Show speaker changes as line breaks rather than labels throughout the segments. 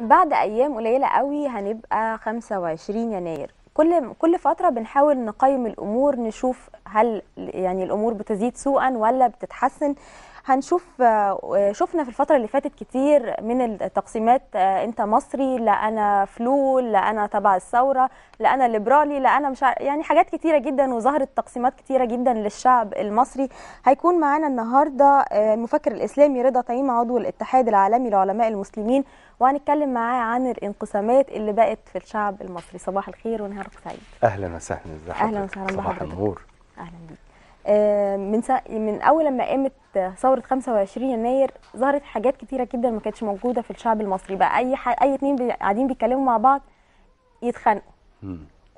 بعد ايام قليله قوي هنبقى 25 يناير كل كل فتره بنحاول نقيم الامور نشوف هل يعني الامور بتزيد سوءا ولا بتتحسن هنشوف آه، شفنا في الفترة اللي فاتت كتير من التقسيمات آه، انت مصري لا انا فلول لا انا تبع الثورة لا انا ليبرالي لا انا مش عارف يعني حاجات كتيرة جدا وظهرت تقسيمات كتيرة جدا للشعب المصري هيكون معانا النهاردة آه، المفكر الاسلامي رضا طيم عضو الاتحاد العالمي لعلماء المسلمين وهنتكلم معاه عن الانقسامات اللي بقت في الشعب المصري صباح الخير ونهارك سعيد
اهلا وسهلا ازيك اهلا وسهلا بحضرتك صباح النور
اهلا بيك آه، من من اول لما قامت آه، ثوره 25 يناير ظهرت حاجات كتيره جدا ما كانتش موجوده في الشعب المصري بقى اي ح... اي اتنين بي... قاعدين بيتكلموا مع بعض يتخانقوا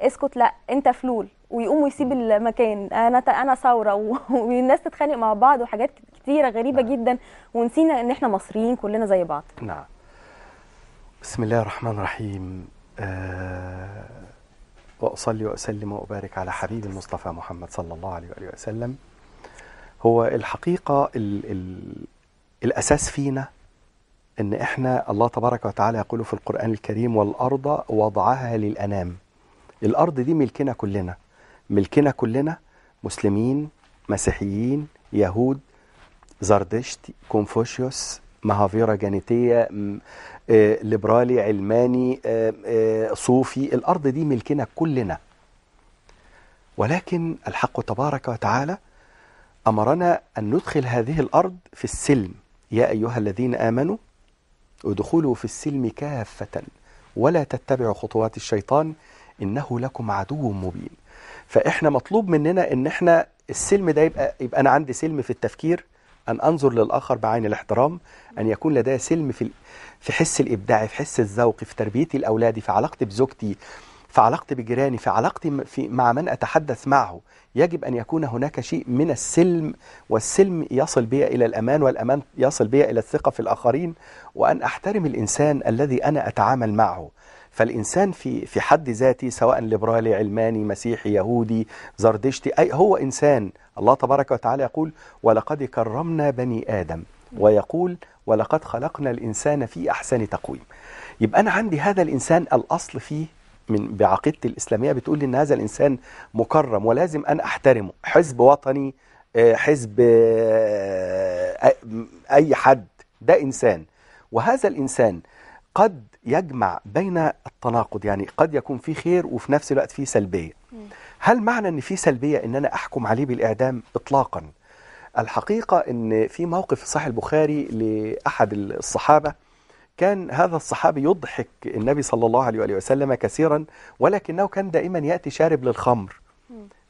اسكت لا انت فلول ويقوم ويسيب المكان انا ت... انا ثوره و... والناس تتخانق مع بعض وحاجات كتيره غريبه نعم. جدا ونسينا ان احنا مصريين كلنا زي بعض
نعم بسم الله الرحمن الرحيم آه وأصلي وأسلم وأبارك على حبيب المصطفى محمد صلى الله عليه وآله وسلم هو الحقيقة الـ الـ الأساس فينا أن إحنا الله تبارك وتعالى يقول في القرآن الكريم والأرض وضعها للأنام الأرض دي ملكنا كلنا ملكنا كلنا مسلمين مسيحيين يهود زردشت كونفوشيوس مهافيرا جانيتية آه، ليبرالي علماني آه، آه، صوفي الأرض دي ملكنا كلنا ولكن الحق تبارك وتعالى أمرنا أن ندخل هذه الأرض في السلم يا أيها الذين آمنوا ادخلوا في السلم كافة ولا تتبعوا خطوات الشيطان إنه لكم عدو مبين فإحنا مطلوب مننا إن إحنا السلم ده يبقى, يبقى أنا عندي سلم في التفكير أن أنظر للآخر بعين الاحترام أن يكون لدي سلم في في حس الإبداع في حس الذوق في تربيتي لأولادي في علاقتي بزوجتي في علاقتي بجيراني في علاقتي في مع من أتحدث معه يجب أن يكون هناك شيء من السلم والسلم يصل بي إلى الأمان والأمان يصل بي إلى الثقة في الآخرين وأن أحترم الإنسان الذي أنا أتعامل معه فالإنسان في في حد ذاته سواء ليبرالي علماني مسيحي يهودي زردشتي أي هو إنسان الله تبارك وتعالى يقول ولقد كرمنا بني آدم ويقول ولقد خلقنا الإنسان في أحسن تقويم يبقى أنا عندي هذا الإنسان الأصل فيه من بعقيدتي الإسلامية بتقول لي أن هذا الإنسان مكرم ولازم أنا أحترمه حزب وطني آه، حزب آه، أي حد ده إنسان وهذا الإنسان قد يجمع بين التناقض يعني قد يكون في خير وفي نفس الوقت في سلبية هل معنى أن في سلبية أن أنا أحكم عليه بالإعدام إطلاقا الحقيقة أن في موقف في صحيح البخاري لأحد الصحابة كان هذا الصحابي يضحك النبي صلى الله عليه وآله وسلم كثيرا ولكنه كان دائما يأتي شارب للخمر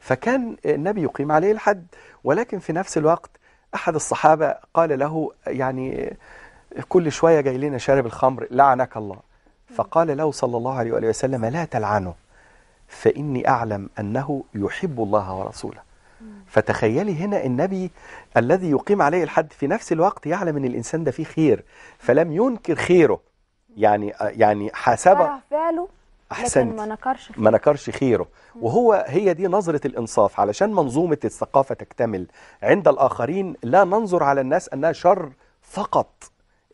فكان النبي يقيم عليه الحد ولكن في نفس الوقت أحد الصحابة قال له يعني كل شوية جاي لنا شارب الخمر لعنك الله فقال له صلى الله عليه وآله وسلم لا تلعنه فإني أعلم أنه يحب الله ورسوله فتخيلي هنا النبي الذي يقيم عليه الحد في نفس الوقت يعلم ان الانسان ده فيه خير فلم ينكر خيره يعني يعني حسب فعله احسنت ما نكرش ما نكرش خيره وهو هي دي نظرة الانصاف علشان منظومة الثقافة تكتمل عند الاخرين لا ننظر على الناس انها شر فقط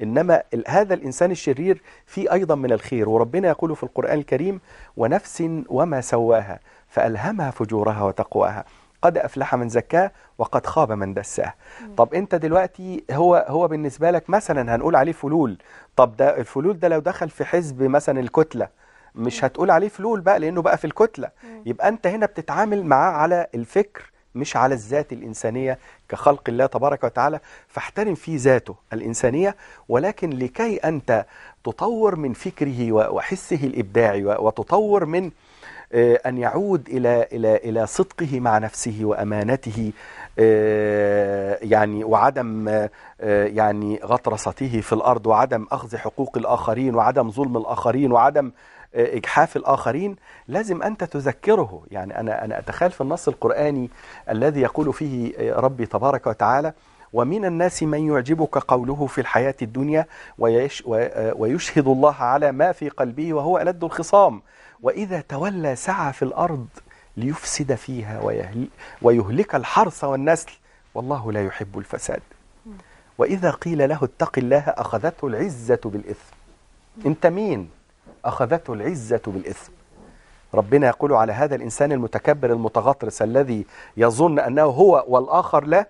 إنما هذا الإنسان الشرير فيه أيضا من الخير وربنا يقول في القرآن الكريم ونفس وما سواها فألهمها فجورها وتقواها قد أفلح من زكاه وقد خاب من دساه طب أنت دلوقتي هو هو بالنسبة لك مثلا هنقول عليه فلول طب ده الفلول ده لو دخل في حزب مثلا الكتلة مش هتقول عليه فلول بقى لأنه بقى في الكتلة يبقى أنت هنا بتتعامل معاه على الفكر مش على الذات الإنسانية كخلق الله تبارك وتعالى فاحترم في ذاته الإنسانية ولكن لكي أنت تطور من فكره وحسه الإبداعي وتطور من آه، أن يعود إلى, إلى, إلى صدقه مع نفسه وأمانته آه، يعني وعدم آه، يعني غطرسته في الأرض وعدم أخذ حقوق الآخرين وعدم ظلم الآخرين وعدم آه، إجحاف الآخرين لازم أنت تذكره يعني أنا, أنا أتخيل في النص القرآني الذي يقول فيه آه، ربي تبارك وتعالى ومن الناس من يعجبك قوله في الحياة الدنيا ويشهد الله على ما في قلبه وهو ألد الخصام وإذا تولى سعى في الأرض ليفسد فيها ويهلك الحرث والنسل والله لا يحب الفساد وإذا قيل له اتق الله أخذته العزة بالإثم أنت مين؟ أخذته العزة بالإثم ربنا يقول على هذا الإنسان المتكبر المتغطرس الذي يظن أنه هو والآخر لا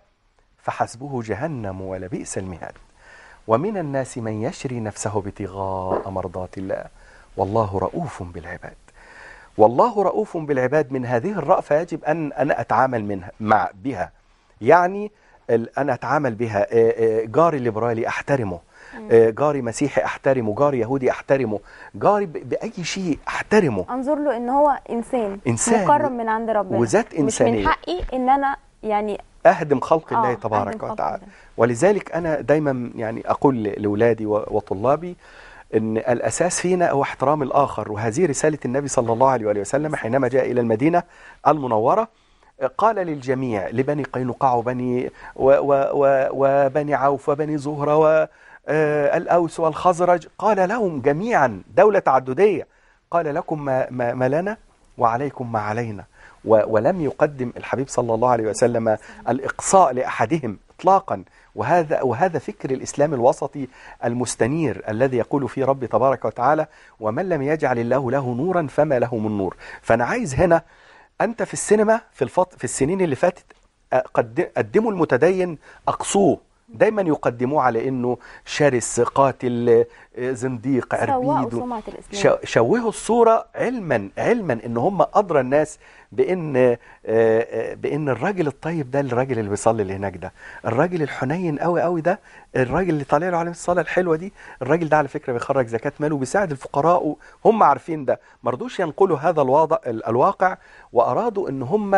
فحسبه جهنم ولبئس المهاد ومن الناس من يشري نفسه ابتغاء مرضات الله والله رؤوف بالعباد والله رؤوف بالعباد من هذه الرأفة يجب أن أنا أتعامل منها مع بها يعني انا اتعامل بها آه، آه، جاري ليبرالي احترمه آه، جاري مسيحي احترمه جاري يهودي احترمه جاري باي شيء احترمه
انظر له ان هو انسان, إنسان مكرم من عند ربنا وذات انسانيه مش من حقي ان انا يعني
اهدم خلق الله تبارك وتعالى ولذلك انا دايما يعني اقول لاولادي وطلابي ان الاساس فينا هو احترام الاخر وهذه رساله النبي صلى الله عليه وسلم حينما جاء الى المدينه المنوره قال للجميع لبني قينقاع وبني وبني عوف وبني زهرة والأوس آه، والخزرج قال لهم جميعا دولة تعددية قال لكم ما, ما, ما لنا وعليكم ما علينا ولم يقدم الحبيب صلى الله عليه وسلم الإقصاء لأحدهم إطلاقا وهذا وهذا فكر الإسلام الوسطي المستنير الذي يقول فيه رب تبارك وتعالى ومن لم يجعل الله له نورا فما له من نور فأنا عايز هنا انت في السينما في الفط... في السنين اللي فاتت قدموا المتدين اقصوه دايما يقدموه على انه شرس قاتل زنديق عربيد شوهوا الصوره علما علما ان هم ادرى الناس بان آه، آه، بان الراجل الطيب ده الراجل اللي بيصلي اللي هناك ده الراجل الحنين قوي قوي ده الراجل اللي طالع له عليه الصلاه الحلوه دي الراجل ده على فكره بيخرج زكاه ماله وبيساعد الفقراء هم عارفين ده ما رضوش ينقلوا هذا الوضع الواقع وارادوا ان هم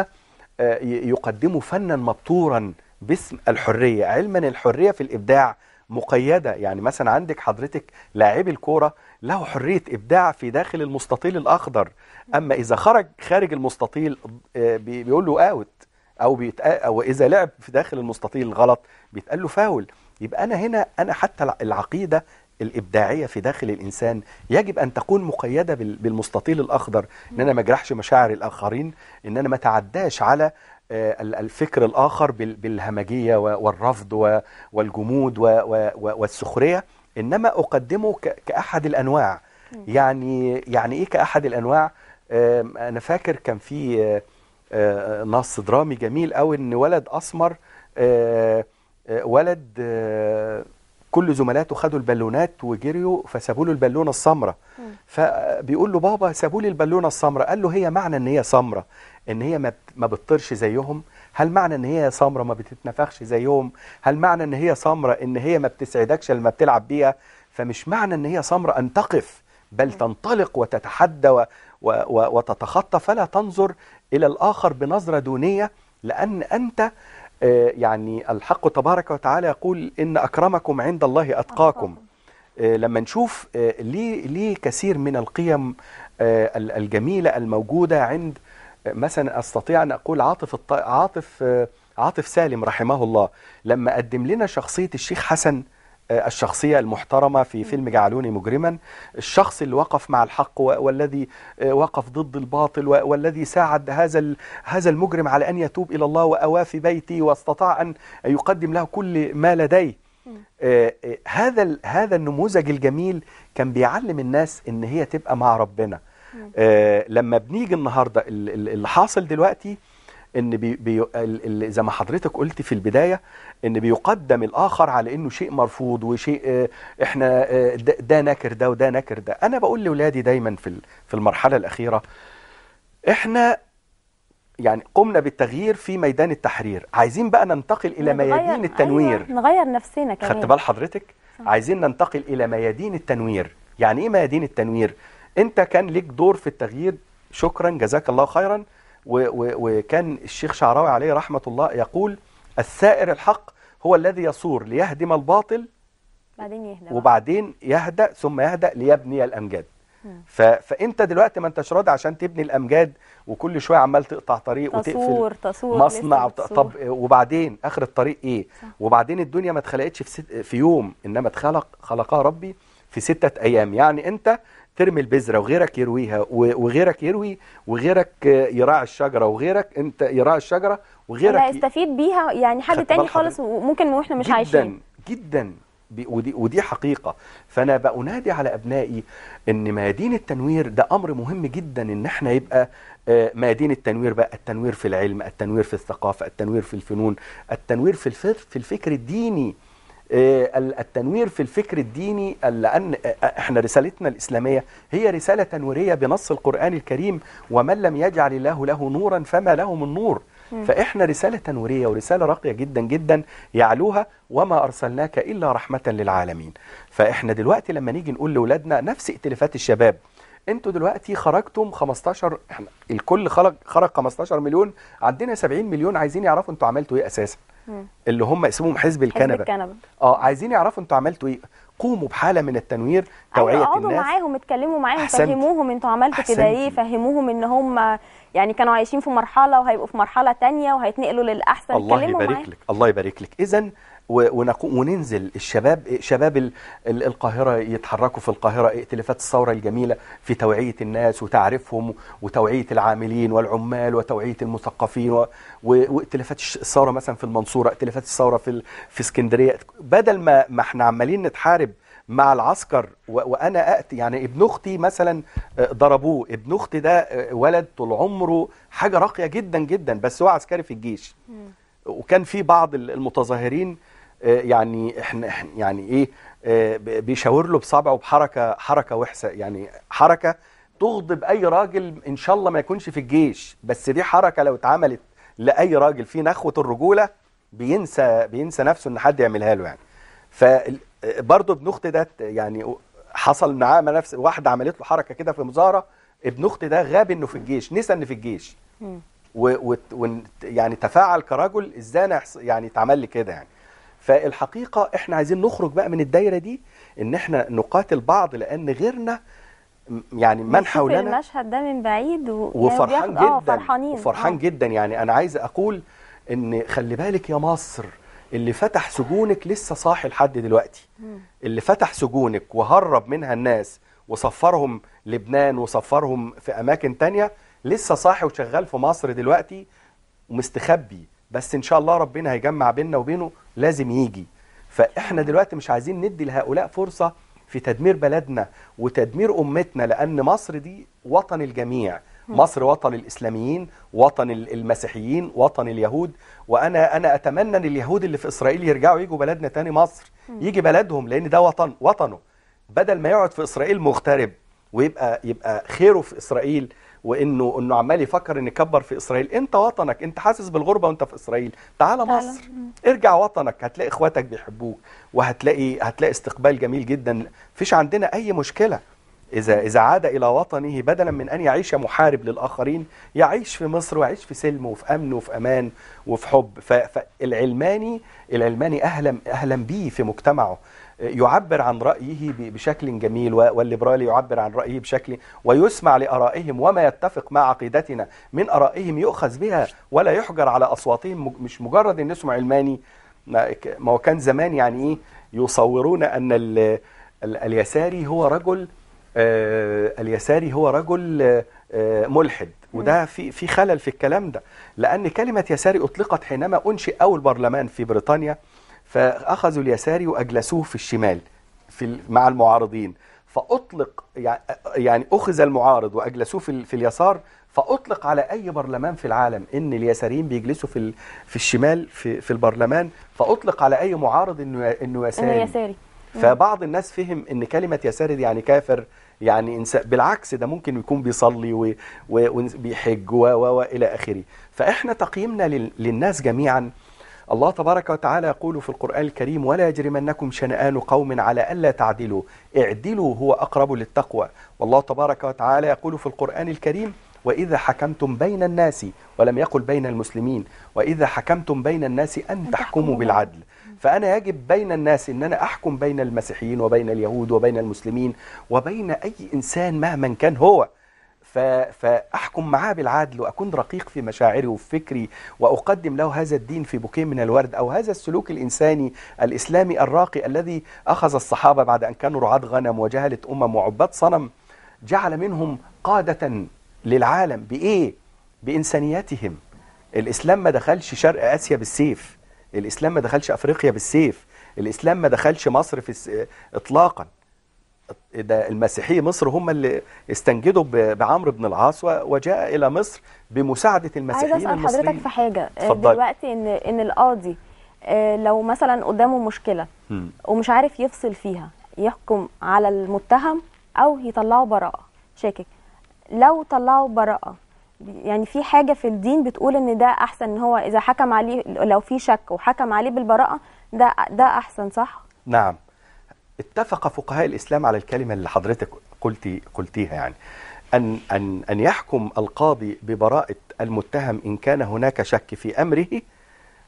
آه، يقدموا فنا مبتورا باسم الحرية علما الحرية في الإبداع مقيدة يعني مثلا عندك حضرتك لاعب الكورة له حرية إبداع في داخل المستطيل الأخضر أما إذا خرج خارج المستطيل آه، بيقول له أوت أو, أو إذا لعب في داخل المستطيل الغلط بيتقال له فاول يبقى أنا هنا أنا حتى العقيدة الإبداعية في داخل الإنسان يجب أن تكون مقيدة بالمستطيل الأخضر إن أنا ما جرحش مشاعر الآخرين إن أنا ما تعداش على آه، الفكر الآخر بالهمجية والرفض والجمود والسخرية إنما أقدمه كأحد الأنواع يعني يعني إيه كأحد الأنواع أنا فاكر كان في آه، آه، نص درامي جميل قوي إن ولد أسمر ولد كل زملاته خدوا البالونات وجريوا فسابوا له البالونه السمراء فبيقول له بابا سابوا لي البالونه السمراء قال له هي معنى ان هي سمراء ان هي ما بتطيرش زيهم هل معنى ان هي سمراء ما بتتنفخش زيهم هل معنى ان هي سمراء ان هي ما بتسعدكش لما بتلعب بيها فمش معنى ان هي سمراء ان تقف بل تنطلق وتتحدى و... و... وتتخطى فلا تنظر الى الاخر بنظره دونيه لان انت آه، يعني الحق تبارك وتعالى يقول إن أكرمكم عند الله أتقاكم آه، لما نشوف آه، ليه, ليه كثير من القيم الجميلة الموجودة عند مثلا أستطيع أن أقول عاطف, الط... عاطف, عاطف سالم رحمه الله لما قدم لنا شخصية الشيخ حسن الشخصية المحترمة في فيلم جعلوني مجرما الشخص اللي وقف مع الحق والذي آه، وقف ضد الباطل والذي ساعد هذا هذا المجرم على أن يتوب إلى الله وأوافي في واستطاع أن يقدم له كل ما لديه آه، آه، هذا هذا النموذج الجميل كان بيعلم الناس ان هي تبقى مع ربنا لما بنيجي النهارده اللي حاصل دلوقتي ان بي بي زي ما حضرتك قلت في البدايه ان بيقدم الاخر على انه شيء مرفوض وشيء آه، احنا آه، ده نكر ده وده نكر ده انا بقول لاولادي دايما في في المرحله الاخيره احنا يعني قمنا بالتغيير في ميدان التحرير عايزين بقى ننتقل الى ميادين أيوة، التنوير
أيوة نغير نفسنا كمان خدت بال
حضرتك عايزين ننتقل الى ميادين التنوير يعني ايه ميادين التنوير انت كان ليك دور في التغيير شكرا جزاك الله خيرا وكان الشيخ شعراوي عليه رحمة الله يقول السائر الحق هو الذي يصور ليهدم الباطل بعدين يهدأ وبعدين يهدأ ثم يهدأ ليبني الأمجاد ف... فانت دلوقتي ما انتش راضي عشان تبني الامجاد وكل شويه عمال تقطع طريق تصور وتقفل
تصور مصنع وت... طب
وبعدين اخر الطريق ايه صح. وبعدين الدنيا ما اتخلقتش في, ست... في يوم انما اتخلق خلقها ربي في ستة ايام يعني انت ترمي البذرة وغيرك يرويها وغيرك يروي وغيرك يراعي الشجرة وغيرك انت يراعي الشجرة وغيرك لا
يستفيد بيها يعني حد تاني خالص وممكن واحنا مش جداً عايشين
جدا ودي ودي حقيقة فأنا بأنادي على أبنائي إن ميادين التنوير ده أمر مهم جدا إن احنا يبقى آه، ميادين التنوير بقى التنوير في العلم التنوير في الثقافة التنوير في الفنون التنوير في الفكر, في الفكر الديني آه، التنوير في الفكر الديني لأن آه، آه، احنا رسالتنا الإسلامية هي رسالة تنويرية بنص القرآن الكريم ومن لم يجعل الله له نورا فما له من نور فإحنا رسالة تنويريه ورسالة راقية جدا جدا يعلوها وما أرسلناك إلا رحمة للعالمين فإحنا دلوقتي لما نيجي نقول لأولادنا نفس ائتلافات الشباب انتوا دلوقتي خرجتم 15 احنا الكل خرج خرج 15 مليون عندنا 70 مليون عايزين يعرفوا انتوا عملتوا ايه اساسا اللي هم اسمهم حزب الكنبه حزب الكنبه اه عايزين يعرفوا انتوا عملتوا ايه قوموا بحاله من التنوير أيوة، توعيه الناس اقعدوا معاهم
اتكلموا معاهم فهموهم انتوا عملتوا كده ايه فهموهم ان هم يعني كانوا عايشين في مرحله وهيبقوا في مرحله ثانيه وهيتنقلوا للاحسن الله يبارك معاهم. لك
الله يبارك لك اذا وننزل الشباب شباب القاهرة يتحركوا في القاهرة ائتلافات الثورة الجميلة في توعية الناس وتعريفهم وتوعية العاملين والعمال وتوعية المثقفين وائتلافات الثورة مثلا في المنصورة ائتلافات الثورة في في اسكندرية بدل ما ما احنا عمالين نتحارب مع العسكر وانا اتي يعني ابن اختي مثلا آه، ضربوه ابن اختي ده آه، ولد طول عمره حاجه راقيه جدا جدا بس هو عسكري في الجيش وكان في بعض المتظاهرين آه، يعني احنا يعني ايه آه، بيشاور له بصابعه بحركه حركه وحسه يعني حركه تغضب اي راجل ان شاء الله ما يكونش في الجيش بس دي حركه لو اتعملت لاي راجل في نخوه الرجوله بينسى بينسى نفسه ان حد يعملها له يعني فبرضه آه، ابن اختي ده يعني حصل معاه نفس واحده عملت له حركه كده في مظاهره ابن اختي ده غاب انه في الجيش نسى انه في الجيش و, و, و يعني تفاعل كرجل ازاي انا يعني اتعمل لي كده يعني فالحقيقة احنا عايزين نخرج بقى من الدايرة دي ان احنا نقاتل بعض لان غيرنا يعني من حولنا
المشهد ده من بعيد و... يعني وفرحان آه، جدا فرحانين وفرحان آه.
جدا يعني انا عايز اقول ان خلي بالك يا مصر اللي فتح سجونك لسه صاحي لحد دلوقتي اللي فتح سجونك وهرب منها الناس وصفرهم لبنان وصفرهم في اماكن تانية لسه صاحي وشغال في مصر دلوقتي ومستخبي بس ان شاء الله ربنا هيجمع بيننا وبينه لازم يجي فاحنا دلوقتي مش عايزين ندي لهؤلاء فرصه في تدمير بلدنا وتدمير امتنا لان مصر دي وطن الجميع مصر وطن الاسلاميين وطن المسيحيين وطن اليهود وانا انا اتمنى ان اليهود اللي في اسرائيل يرجعوا يجوا بلدنا تاني مصر يجي بلدهم لان ده وطن وطنه بدل ما يقعد في اسرائيل مغترب ويبقى يبقى خيره في اسرائيل وانه انه عمال يفكر ان يكبر في اسرائيل انت وطنك انت حاسس بالغربه وانت في اسرائيل تعال مصر ارجع وطنك هتلاقي اخواتك بيحبوك وهتلاقي هتلاقي استقبال جميل جدا فيش عندنا اي مشكله إذا إذا عاد إلى وطنه بدلا من أن يعيش محارب للآخرين يعيش في مصر ويعيش في سلم وفي أمن وفي أمان وفي حب فالعلماني العلماني أهلا أهلا بيه في مجتمعه يعبر عن رأيه بشكل جميل والليبرالي يعبر عن رأيه بشكل ويسمع لأرائهم وما يتفق مع عقيدتنا من أرائهم يؤخذ بها ولا يحجر على أصواتهم مش مجرد أن اسمه علماني ما هو كان زمان يعني إيه يصورون أن اليساري هو رجل آه، اليساري هو رجل آه، ملحد وده في في خلل في الكلام ده لأن كلمة يساري أطلقت حينما أنشئ أول برلمان في بريطانيا فأخذوا اليساري وأجلسوه في الشمال في مع المعارضين فأطلق يعني أخذ المعارض وأجلسوه في, في اليسار فأطلق على أي برلمان في العالم إن اليساريين بيجلسوا في في الشمال في, في البرلمان فأطلق على أي معارض إنه إنه يساري إنه يساري فبعض الناس فهم إن كلمة يساري دي يعني كافر يعني إنسان بالعكس ده ممكن يكون بيصلي وبيحج و و إلى آخره فإحنا تقييمنا للناس جميعاً الله تبارك وتعالى يقول في القرآن الكريم ولا يجرمنكم شنآن قوم على ألا تعدلوا اعدلوا هو أقرب للتقوى والله تبارك وتعالى يقول في القرآن الكريم وإذا حكمتم بين الناس ولم يقل بين المسلمين وإذا حكمتم بين الناس أن تحكموا بالعدل فأنا يجب بين الناس أن أنا أحكم بين المسيحيين وبين اليهود وبين المسلمين وبين أي إنسان مهما كان هو فأحكم معاه بالعدل وأكون رقيق في مشاعري وفي فكري وأقدم له هذا الدين في بوكيه من الورد أو هذا السلوك الإنساني الإسلامي الراقي الذي أخذ الصحابة بعد أن كانوا رعاة غنم وجهلة أمم وعباد صنم جعل منهم قادة للعالم بإيه؟ بإنسانياتهم الإسلام ما دخلش شرق آسيا بالسيف الإسلام ما دخلش أفريقيا بالسيف الإسلام ما دخلش مصر في إطلاقاً ده المسيحي مصر هم اللي استنجدوا بعمرو بن العاص وجاء الى مصر بمساعده المسيحيين المصريين عايز اسال المصريين. حضرتك في
حاجه آه، فضل. دلوقتي ان ان القاضي آه، لو مثلا قدامه مشكله م. ومش عارف يفصل فيها يحكم على المتهم او يطلعه براءه شاكك لو طلعه براءه يعني في حاجه في الدين بتقول ان ده احسن ان هو اذا حكم عليه لو في شك وحكم عليه بالبراءه ده ده احسن صح
نعم اتفق فقهاء الإسلام على الكلمة اللي حضرتك قلتي قلتيها يعني أن, أن, أن يحكم القاضي ببراءة المتهم إن كان هناك شك في أمره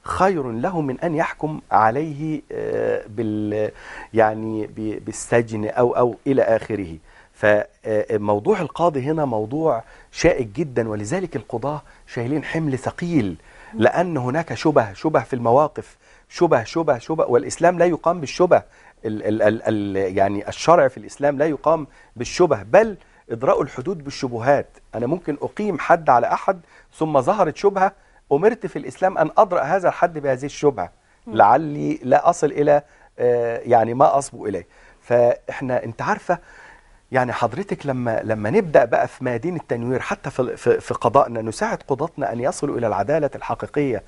خير له من أن يحكم عليه آه، بال يعني بالسجن أو أو إلى آخره فموضوع آه، القاضي هنا موضوع شائك جدا ولذلك القضاة شايلين حمل ثقيل لأن هناك شبه شبه في المواقف شبه شبه شبه والإسلام لا يقام بالشبه ال ال ال الـ يعني الشرع في الإسلام لا يقام بالشبه بل إدراء الحدود بالشبهات أنا ممكن أقيم حد على أحد ثم ظهرت شبهة أمرت في الإسلام أن أدرأ هذا الحد بهذه الشبهة لعلي لا أصل إلى آه، يعني ما أصبو إليه فإحنا أنت عارفة يعني حضرتك لما لما نبدا بقى في ميادين التنوير حتى في في قضائنا نساعد قضاتنا ان يصلوا الى العداله الحقيقيه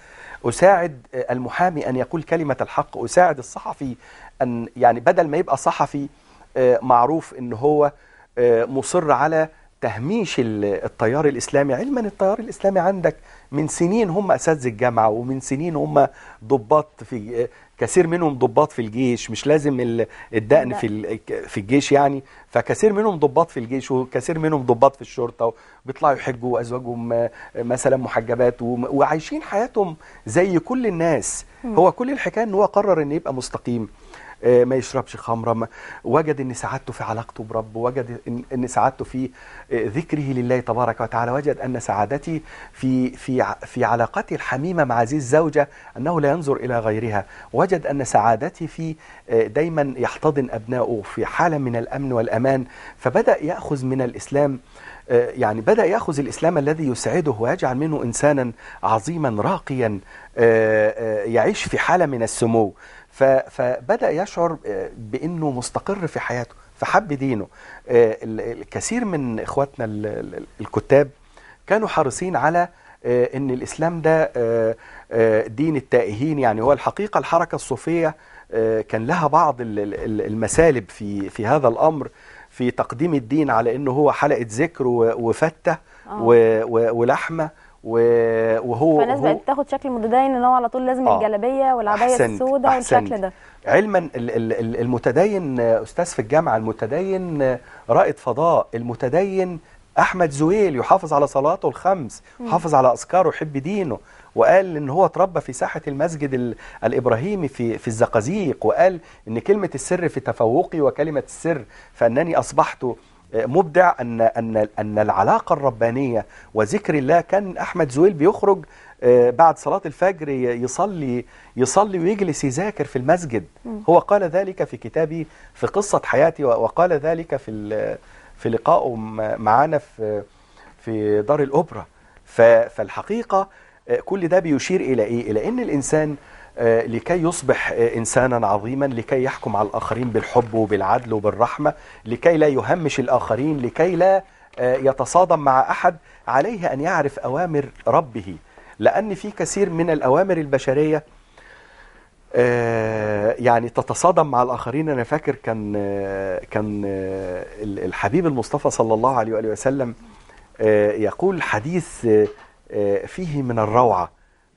اساعد المحامي ان يقول كلمه الحق اساعد الصحفي ان يعني بدل ما يبقى صحفي آه، معروف ان هو آه، مصر على تهميش التيار الاسلامي علما التيار الاسلامي عندك من سنين هم اساتذه الجامعه ومن سنين هم ضباط في آه، كثير منهم ضباط في الجيش مش لازم الدقن في في الجيش يعني فكثير منهم ضباط في الجيش وكثير منهم ضباط في الشرطه بيطلعوا يحجوا وازواجهم آه، مثلا محجبات وعايشين حياتهم زي كل الناس هو كل الحكايه ان هو قرر ان يبقى مستقيم آه، ما يشربش خمرة وجد أن سعادته في علاقته بربه وجد أن سعادته في آه، ذكره لله تبارك وتعالى وجد أن سعادتي في, في, في علاقتي الحميمة مع هذه الزوجة أنه لا ينظر إلى غيرها وجد أن سعادتي في آه، دايما يحتضن أبنائه في حالة من الأمن والأمان فبدأ يأخذ من الإسلام يعني بدأ يأخذ الإسلام الذي يسعده ويجعل منه إنسانا عظيما راقيا يعيش في حالة من السمو فبدأ يشعر بأنه مستقر في حياته فحب دينه آه، الكثير من إخواتنا الكتاب كانوا حريصين على آه، أن الإسلام ده آه، دين التائهين يعني هو الحقيقة الحركة الصوفية كان لها بعض المسالب في في هذا الأمر في تقديم الدين على أنه هو حلقة ذكر وفتة ولحمة وهو فالناس بقت
تاخد شكل متدين ان هو على طول لازم آه الجلابيه والعبايه السوداء والشكل ده
علما المتدين استاذ في الجامعه المتدين رائد فضاء المتدين احمد زويل يحافظ على صلاته الخمس يحافظ على اذكاره يحب دينه وقال ان هو اتربى في ساحه المسجد الابراهيمي في في الزقازيق وقال ان كلمه السر في تفوقي وكلمه السر فانني اصبحت مبدع أن, أن, أن العلاقة الربانية وذكر الله كان أحمد زويل بيخرج آه، بعد صلاة الفجر يصلي يصلي ويجلس يذاكر في المسجد هو قال ذلك في كتابه في قصة حياتي وقال ذلك في في لقائه معانا في في دار الأوبرا فالحقيقة آه، كل ده بيشير إلى إيه؟ إلى إن الإنسان آه، لكي يصبح آه، إنسانا عظيما لكي يحكم على الآخرين بالحب وبالعدل وبالرحمة لكي لا يهمش الآخرين لكي لا آه، يتصادم مع أحد عليه أن يعرف أوامر ربه لأن في كثير من الأوامر البشرية يعني تتصادم مع الآخرين أنا فاكر كان كان الحبيب المصطفى صلى الله عليه وآله وسلم يقول حديث فيه من الروعة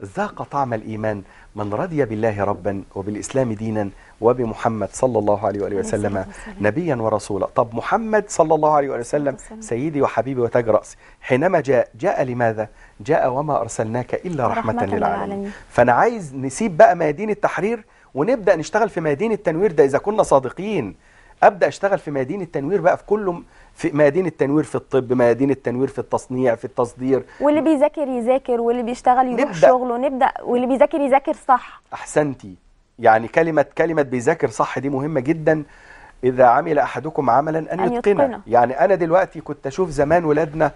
ذاق طعم الإيمان من رضي بالله ربا وبالإسلام دينا وبمحمد صلى الله عليه وآله وسلم نبيا ورسولا طب محمد صلى الله عليه وآله وسلم سيدي وحبيبي وتاج رأسي حينما جاء جاء لماذا؟ جاء وما أرسلناك إلا رحمة, رحمة للعالمين فأنا عايز نسيب بقى ميادين التحرير ونبدأ نشتغل في ميادين التنوير ده إذا كنا صادقين ابدا اشتغل في ميادين التنوير بقى في كل في ميادين التنوير في الطب ميادين التنوير في التصنيع في التصدير
واللي بيذاكر يذاكر واللي بيشتغل يروح نبدأ. شغله نبدا واللي بيذاكر يذاكر صح
احسنتي يعني كلمه كلمه بيذاكر صح دي مهمه جدا إذا عمل أحدكم عملا أن, أن يتقنه. يعني أنا دلوقتي كنت أشوف زمان ولادنا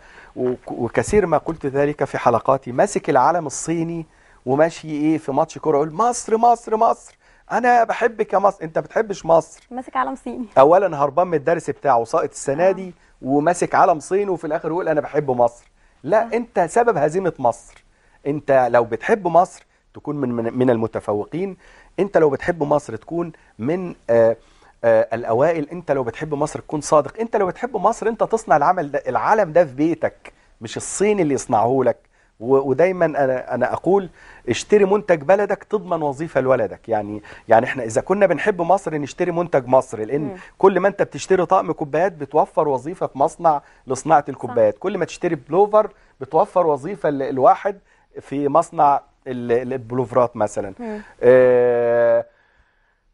وكثير ما قلت ذلك في حلقاتي ماسك العلم الصيني وماشي إيه في ماتش كورة أقول مصر مصر مصر انا بحبك يا مصر انت بتحبش مصر ماسك علم صيني اولا هربان من الدرس بتاعه ساقط السنه آه. دي وماسك علم صين وفي الاخر يقول انا بحب مصر لا آه. انت سبب هزيمه مصر انت لو بتحب مصر تكون من من المتفوقين انت لو بتحب مصر تكون من آآ آه، آآ آه، الاوائل انت لو بتحب مصر تكون صادق انت لو بتحب مصر انت تصنع العمل ده العالم ده في بيتك مش الصين اللي يصنعه لك ودايما انا انا اقول اشتري منتج بلدك تضمن وظيفه لولدك يعني يعني احنا اذا كنا بنحب مصر نشتري منتج مصري لان م. كل ما انت بتشتري طقم كوبايات بتوفر وظيفه في مصنع لصناعه الكوبايات كل ما تشتري بلوفر بتوفر وظيفه الواحد في مصنع البلوفرات مثلا آه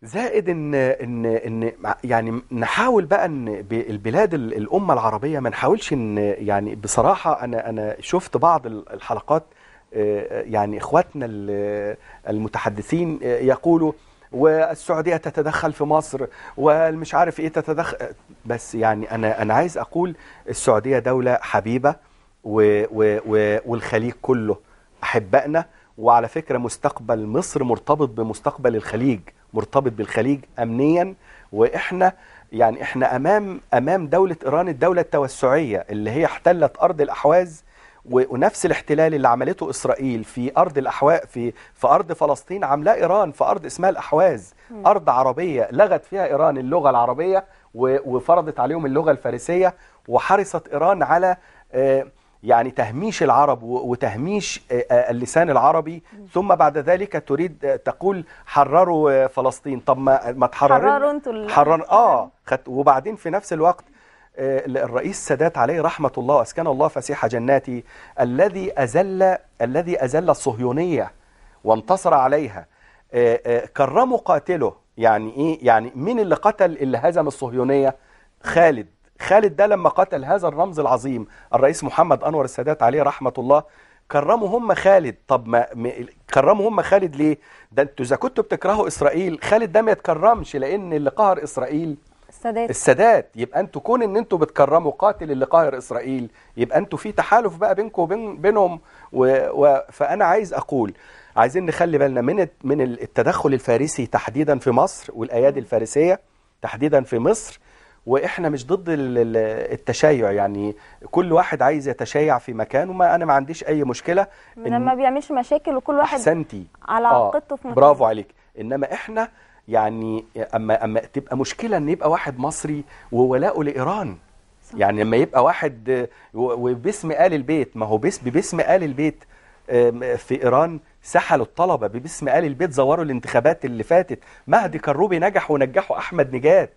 زائد ان ان ان يعني نحاول بقى ان البلاد الامه العربيه ما نحاولش ان يعني بصراحه انا انا شفت بعض الحلقات آه، يعني اخواتنا المتحدثين آه، يقولوا والسعوديه تتدخل في مصر والمش عارف ايه تتدخل بس يعني انا انا عايز اقول السعوديه دوله حبيبه و و و والخليج كله احبائنا وعلى فكره مستقبل مصر مرتبط بمستقبل الخليج مرتبط بالخليج امنيا واحنا يعني احنا امام امام دوله ايران الدوله التوسعيه اللي هي احتلت ارض الاحواز ونفس الاحتلال اللي عملته اسرائيل في ارض الاحواء في في ارض فلسطين عاملاه ايران في ارض اسمها الاحواز ارض عربيه لغت فيها ايران اللغه العربيه وفرضت عليهم اللغه الفارسيه وحرصت ايران على آه يعني تهميش العرب وتهميش آه، آه، اللسان العربي ثم بعد ذلك تريد آه، تقول حرروا فلسطين طب ما ما تحرروا حرروا انتوا حرر اه وبعدين في نفس الوقت الرئيس السادات عليه رحمة الله أسكن الله فسيح جناته الذي أزل الذي أزل الصهيونية وانتصر عليها كرموا قاتله يعني إيه يعني مين اللي قتل اللي هزم الصهيونية خالد خالد ده لما قتل هذا الرمز العظيم الرئيس محمد أنور السادات عليه رحمة الله كرموا هم خالد طب ما م... كرموا هم خالد ليه ده انتوا اذا كنتوا بتكرهوا اسرائيل خالد ده ما يتكرمش لان اللي قهر اسرائيل السادات السادات يبقى انتوا كون ان انتوا بتكرموا قاتل اللي قاهر اسرائيل يبقى انتوا في تحالف بقى بينكم وبين بينهم و... و... فانا عايز اقول عايزين نخلي بالنا من من التدخل الفارسي تحديدا في مصر والايادي الفارسيه تحديدا في مصر واحنا مش ضد التشيع يعني كل واحد عايز يتشيع في مكانه وما انا ما عنديش اي مشكله إن ما
بيعملش مشاكل وكل واحد احسنتي
على آه، عقيدته في مكانه برافو عليك انما احنا يعني اما اما تبقى مشكله ان يبقى واحد مصري وولاؤه لايران يعني لما يبقى واحد وباسم ال البيت ما هو باسم باسم ال البيت في ايران سحلوا الطلبه باسم ال البيت زوروا الانتخابات اللي فاتت مهدي كروبي نجح ونجحوا احمد نجاد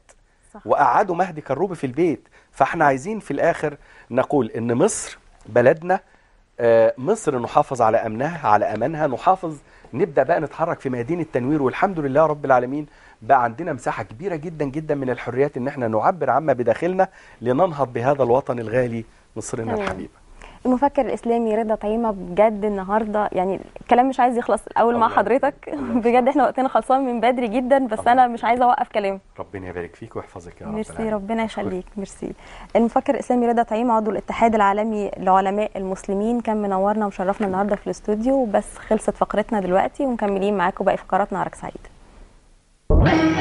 وقعدوا مهدي كروبي في البيت فاحنا عايزين في الاخر نقول ان مصر بلدنا آه، مصر نحافظ على امنها على امانها نحافظ نبدا بقى نتحرك في ميادين التنوير والحمد لله رب العالمين بقى عندنا مساحه كبيره جدا جدا من الحريات ان احنا نعبر عما بداخلنا لننهض بهذا الوطن الغالي مصرنا الحبيب
المفكر الاسلامي رضا طيمه بجد النهارده يعني الكلام مش عايز يخلص الاول مع حضرتك بجد احنا وقتنا خلصان من بدري جدا بس طبعا. انا مش عايزه اوقف كلام
ربنا يبارك فيك ويحفظك يا رب ميرسي
ربنا يخليك ميرسي المفكر الاسلامي رضا طيمه عضو الاتحاد العالمي لعلماء المسلمين كان منورنا ومشرفنا النهارده في الاستوديو بس خلصت فقرتنا دلوقتي ومكملين معاكم باقي فقراتنا عرك سعيد